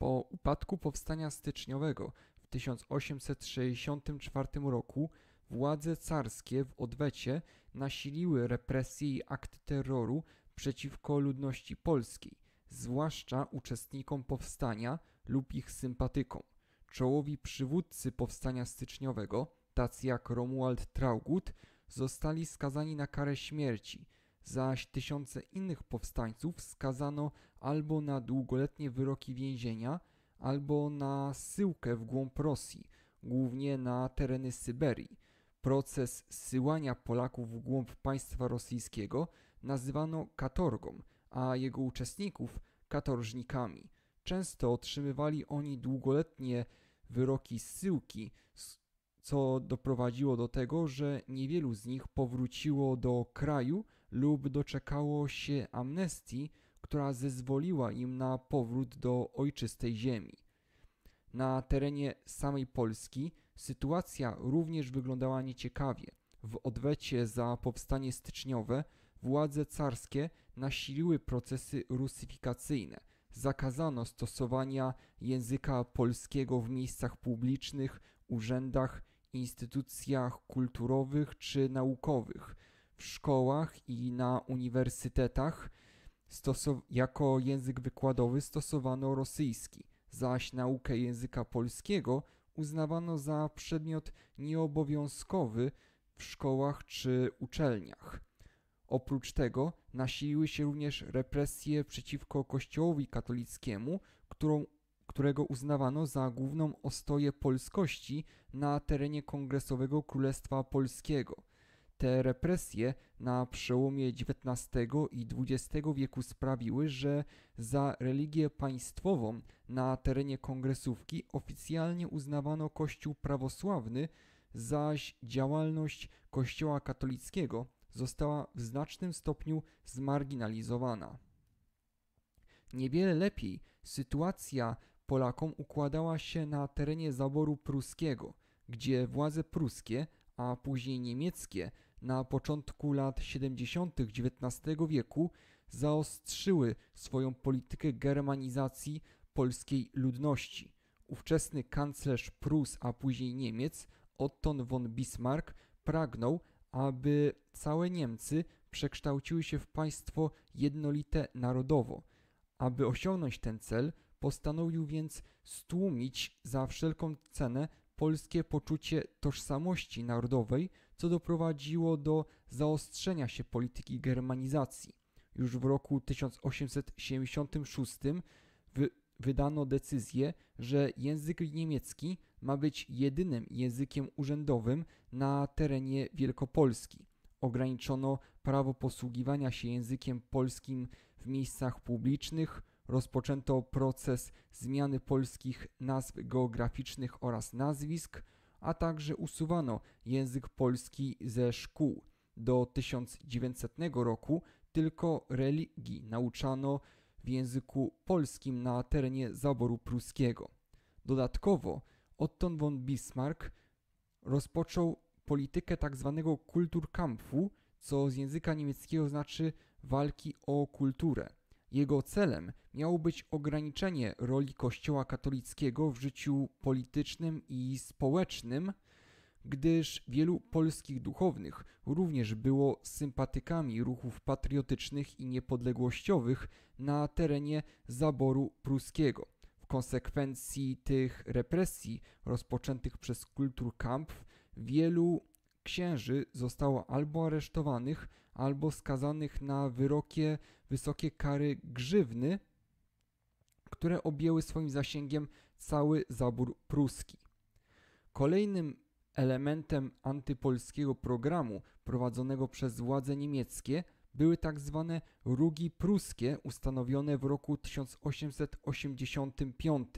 Po upadku powstania styczniowego w 1864 roku władze carskie w odwecie nasiliły represje i akt terroru przeciwko ludności polskiej, zwłaszcza uczestnikom powstania lub ich sympatykom. Czołowi przywódcy powstania styczniowego, tacy jak Romuald Traugut, zostali skazani na karę śmierci, zaś tysiące innych powstańców skazano albo na długoletnie wyroki więzienia, albo na syłkę w głąb Rosji, głównie na tereny Syberii. Proces syłania Polaków w głąb państwa rosyjskiego nazywano katorgą, a jego uczestników katorżnikami. Często otrzymywali oni długoletnie wyroki syłki, co doprowadziło do tego, że niewielu z nich powróciło do kraju, lub doczekało się amnestii, która zezwoliła im na powrót do ojczystej ziemi. Na terenie samej Polski sytuacja również wyglądała nieciekawie. W odwecie za powstanie styczniowe władze carskie nasiliły procesy rusyfikacyjne. Zakazano stosowania języka polskiego w miejscach publicznych, urzędach, instytucjach kulturowych czy naukowych w szkołach i na uniwersytetach jako język wykładowy stosowano rosyjski, zaś naukę języka polskiego uznawano za przedmiot nieobowiązkowy w szkołach czy uczelniach. Oprócz tego nasiliły się również represje przeciwko Kościołowi katolickiemu, którą, którego uznawano za główną ostoję polskości na terenie Kongresowego Królestwa Polskiego – te represje na przełomie XIX i XX wieku sprawiły, że za religię państwową na terenie kongresówki oficjalnie uznawano Kościół prawosławny, zaś działalność Kościoła katolickiego została w znacznym stopniu zmarginalizowana. Niewiele lepiej sytuacja Polakom układała się na terenie zaboru pruskiego, gdzie władze pruskie, a później niemieckie na początku lat 70. XIX wieku zaostrzyły swoją politykę germanizacji polskiej ludności. Ówczesny kanclerz Prus, a później Niemiec, Otton von Bismarck, pragnął, aby całe Niemcy przekształciły się w państwo jednolite narodowo. Aby osiągnąć ten cel, postanowił więc stłumić za wszelką cenę polskie poczucie tożsamości narodowej co doprowadziło do zaostrzenia się polityki germanizacji. Już w roku 1876 wy wydano decyzję, że język niemiecki ma być jedynym językiem urzędowym na terenie Wielkopolski. Ograniczono prawo posługiwania się językiem polskim w miejscach publicznych, rozpoczęto proces zmiany polskich nazw geograficznych oraz nazwisk, a także usuwano język polski ze szkół. Do 1900 roku tylko religii nauczano w języku polskim na terenie zaboru pruskiego. Dodatkowo Otton von Bismarck rozpoczął politykę tzw. Tak kulturkampfu, co z języka niemieckiego znaczy walki o kulturę. Jego celem miało być ograniczenie roli Kościoła katolickiego w życiu politycznym i społecznym, gdyż wielu polskich duchownych również było sympatykami ruchów patriotycznych i niepodległościowych na terenie zaboru pruskiego. W konsekwencji tych represji rozpoczętych przez Kulturkampf wielu księży zostało albo aresztowanych, albo skazanych na wyrokie wysokie kary grzywny, które objęły swoim zasięgiem cały zabór pruski. Kolejnym elementem antypolskiego programu prowadzonego przez władze niemieckie były tak zwane rugi pruskie ustanowione w roku 1885.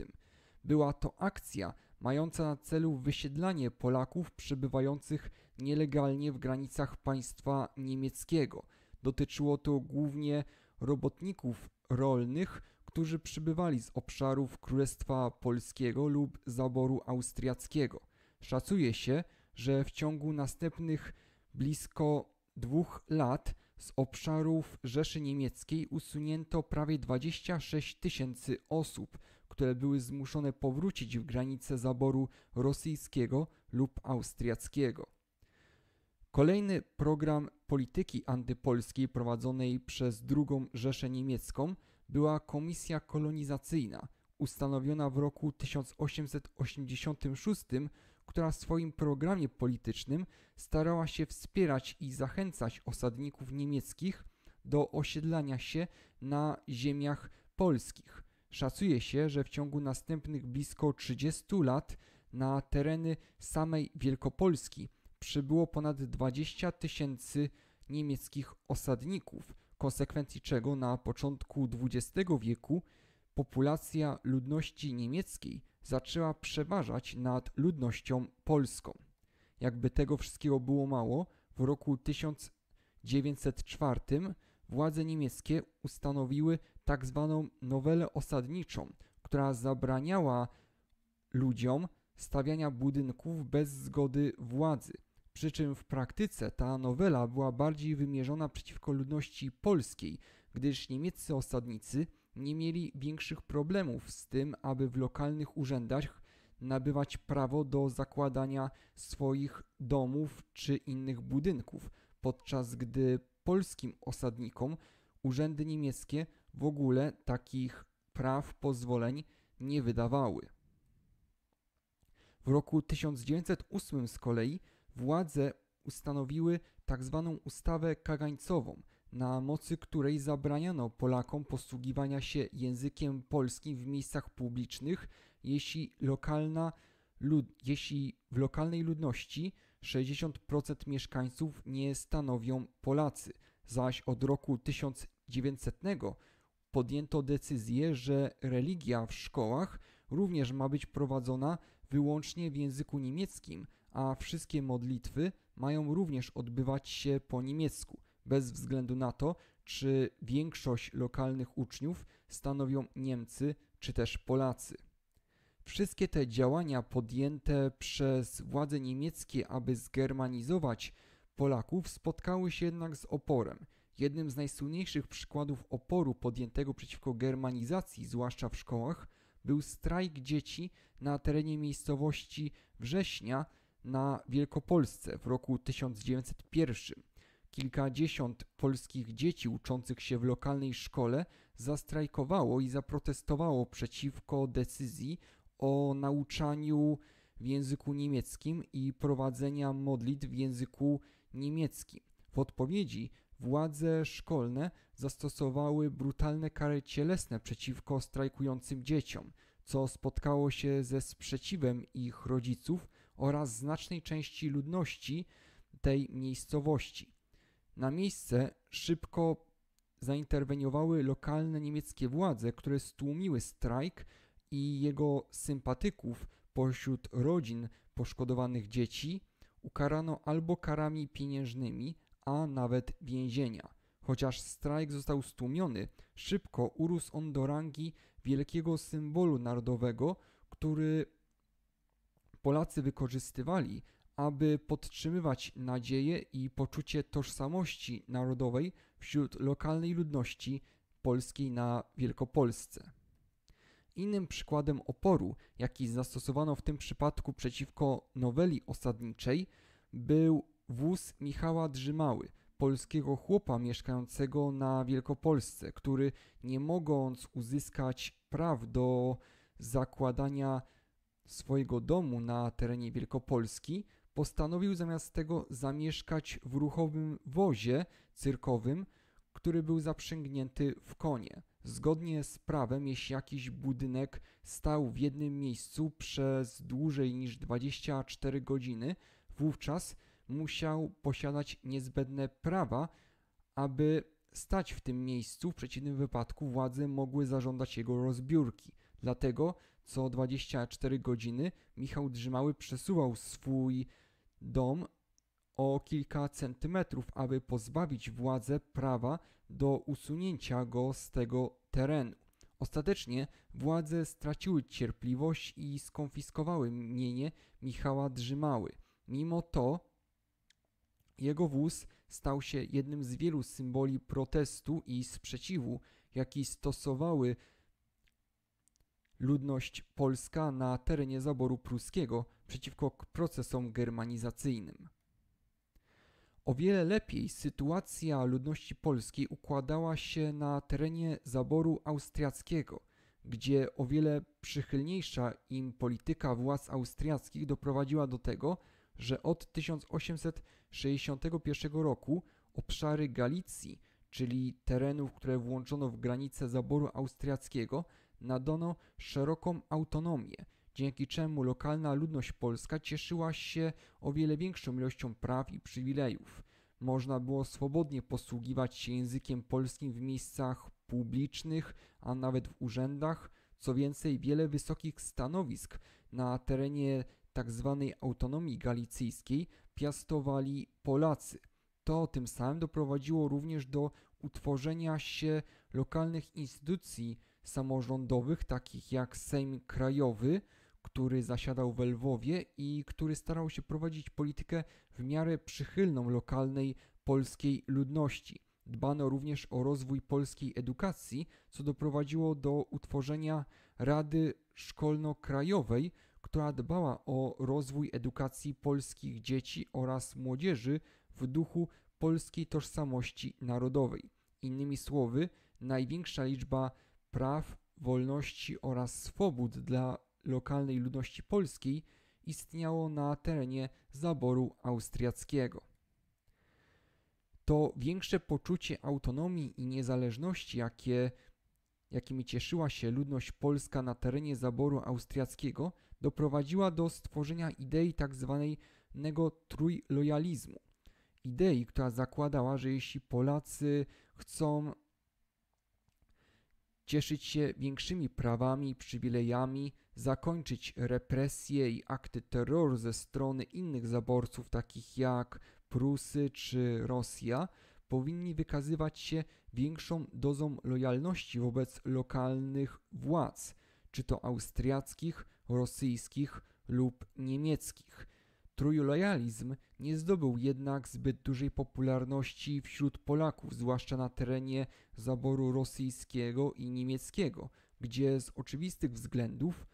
Była to akcja mająca na celu wysiedlanie Polaków przebywających nielegalnie w granicach państwa niemieckiego. Dotyczyło to głównie robotników rolnych, którzy przybywali z obszarów Królestwa Polskiego lub zaboru austriackiego. Szacuje się, że w ciągu następnych blisko dwóch lat z obszarów Rzeszy Niemieckiej usunięto prawie 26 tysięcy osób, które były zmuszone powrócić w granice zaboru rosyjskiego lub austriackiego. Kolejny program polityki antypolskiej prowadzonej przez II Rzeszę Niemiecką była Komisja Kolonizacyjna, ustanowiona w roku 1886, która w swoim programie politycznym starała się wspierać i zachęcać osadników niemieckich do osiedlania się na ziemiach polskich. Szacuje się, że w ciągu następnych blisko 30 lat na tereny samej Wielkopolski przybyło ponad 20 tysięcy niemieckich osadników, konsekwencji czego na początku XX wieku populacja ludności niemieckiej zaczęła przeważać nad ludnością polską. Jakby tego wszystkiego było mało, w roku 1904 władze niemieckie ustanowiły tak zwaną nowelę osadniczą, która zabraniała ludziom stawiania budynków bez zgody władzy. Przy czym w praktyce ta nowela była bardziej wymierzona przeciwko ludności polskiej, gdyż niemieccy osadnicy nie mieli większych problemów z tym, aby w lokalnych urzędach nabywać prawo do zakładania swoich domów czy innych budynków, podczas gdy polskim osadnikom urzędy niemieckie w ogóle takich praw, pozwoleń nie wydawały. W roku 1908 z kolei władze ustanowiły tzw. Tak ustawę kagańcową, na mocy której zabraniano Polakom posługiwania się językiem polskim w miejscach publicznych, jeśli, lokalna, lud, jeśli w lokalnej ludności 60% mieszkańców nie stanowią Polacy, zaś od roku 1900 podjęto decyzję, że religia w szkołach również ma być prowadzona wyłącznie w języku niemieckim, a wszystkie modlitwy mają również odbywać się po niemiecku, bez względu na to, czy większość lokalnych uczniów stanowią Niemcy czy też Polacy. Wszystkie te działania podjęte przez władze niemieckie, aby zgermanizować Polaków, spotkały się jednak z oporem. Jednym z najsłynniejszych przykładów oporu podjętego przeciwko germanizacji, zwłaszcza w szkołach, był strajk dzieci na terenie miejscowości Września na Wielkopolsce w roku 1901. Kilkadziesiąt polskich dzieci uczących się w lokalnej szkole zastrajkowało i zaprotestowało przeciwko decyzji o nauczaniu w języku niemieckim i prowadzenia modlitw w języku niemieckim. W odpowiedzi władze szkolne zastosowały brutalne kary cielesne przeciwko strajkującym dzieciom, co spotkało się ze sprzeciwem ich rodziców, oraz znacznej części ludności tej miejscowości. Na miejsce szybko zainterweniowały lokalne niemieckie władze, które stłumiły strajk i jego sympatyków pośród rodzin poszkodowanych dzieci ukarano albo karami pieniężnymi, a nawet więzienia. Chociaż strajk został stłumiony, szybko urósł on do rangi wielkiego symbolu narodowego, który Polacy wykorzystywali, aby podtrzymywać nadzieję i poczucie tożsamości narodowej wśród lokalnej ludności polskiej na Wielkopolsce. Innym przykładem oporu, jaki zastosowano w tym przypadku przeciwko noweli osadniczej, był wóz Michała Drzymały, polskiego chłopa mieszkającego na Wielkopolsce, który nie mogąc uzyskać praw do zakładania swojego domu na terenie Wielkopolski, postanowił zamiast tego zamieszkać w ruchowym wozie cyrkowym, który był zaprzęgnięty w konie. Zgodnie z prawem, jeśli jakiś budynek stał w jednym miejscu przez dłużej niż 24 godziny, wówczas musiał posiadać niezbędne prawa, aby stać w tym miejscu. W przeciwnym wypadku władze mogły zażądać jego rozbiórki. Dlatego co 24 godziny Michał Drzymały przesuwał swój dom o kilka centymetrów, aby pozbawić władzę prawa do usunięcia go z tego terenu. Ostatecznie władze straciły cierpliwość i skonfiskowały mienie Michała Drzymały. Mimo to jego wóz stał się jednym z wielu symboli protestu i sprzeciwu, jaki stosowały ludność polska na terenie zaboru pruskiego przeciwko procesom germanizacyjnym. O wiele lepiej sytuacja ludności polskiej układała się na terenie zaboru austriackiego, gdzie o wiele przychylniejsza im polityka władz austriackich doprowadziła do tego, że od 1861 roku obszary Galicji, czyli terenów, które włączono w granice zaboru austriackiego, nadano szeroką autonomię, dzięki czemu lokalna ludność polska cieszyła się o wiele większą ilością praw i przywilejów. Można było swobodnie posługiwać się językiem polskim w miejscach publicznych, a nawet w urzędach. Co więcej, wiele wysokich stanowisk na terenie tzw. Tak autonomii galicyjskiej piastowali Polacy. To tym samym doprowadziło również do utworzenia się lokalnych instytucji samorządowych, takich jak Sejm Krajowy, który zasiadał w Lwowie i który starał się prowadzić politykę w miarę przychylną lokalnej polskiej ludności. Dbano również o rozwój polskiej edukacji, co doprowadziło do utworzenia Rady Szkolno-Krajowej, która dbała o rozwój edukacji polskich dzieci oraz młodzieży w duchu polskiej tożsamości narodowej. Innymi słowy, największa liczba praw, wolności oraz swobód dla lokalnej ludności polskiej istniało na terenie zaboru austriackiego. To większe poczucie autonomii i niezależności, jakie, jakimi cieszyła się ludność polska na terenie zaboru austriackiego, doprowadziła do stworzenia idei tzw. Tak trójlojalizmu. Idei, która zakładała, że jeśli Polacy chcą cieszyć się większymi prawami i przywilejami, zakończyć represje i akty terroru ze strony innych zaborców, takich jak Prusy czy Rosja, powinni wykazywać się większą dozą lojalności wobec lokalnych władz, czy to austriackich, rosyjskich lub niemieckich. Trójlojalizm nie zdobył jednak zbyt dużej popularności wśród Polaków, zwłaszcza na terenie zaboru rosyjskiego i niemieckiego, gdzie z oczywistych względów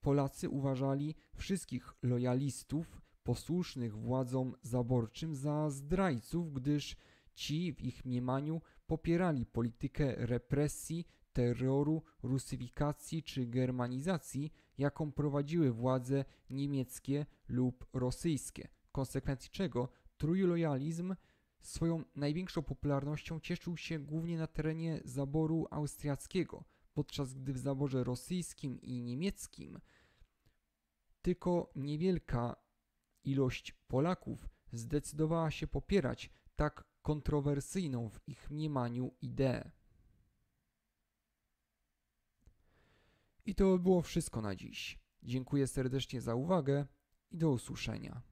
Polacy uważali wszystkich lojalistów posłusznych władzom zaborczym za zdrajców, gdyż ci w ich mniemaniu popierali politykę represji, terroru, rusyfikacji czy germanizacji, jaką prowadziły władze niemieckie lub rosyjskie, konsekwencji czego trójlojalizm swoją największą popularnością cieszył się głównie na terenie zaboru austriackiego, podczas gdy w zaborze rosyjskim i niemieckim tylko niewielka ilość Polaków zdecydowała się popierać tak kontrowersyjną w ich mniemaniu ideę. I to było wszystko na dziś. Dziękuję serdecznie za uwagę i do usłyszenia.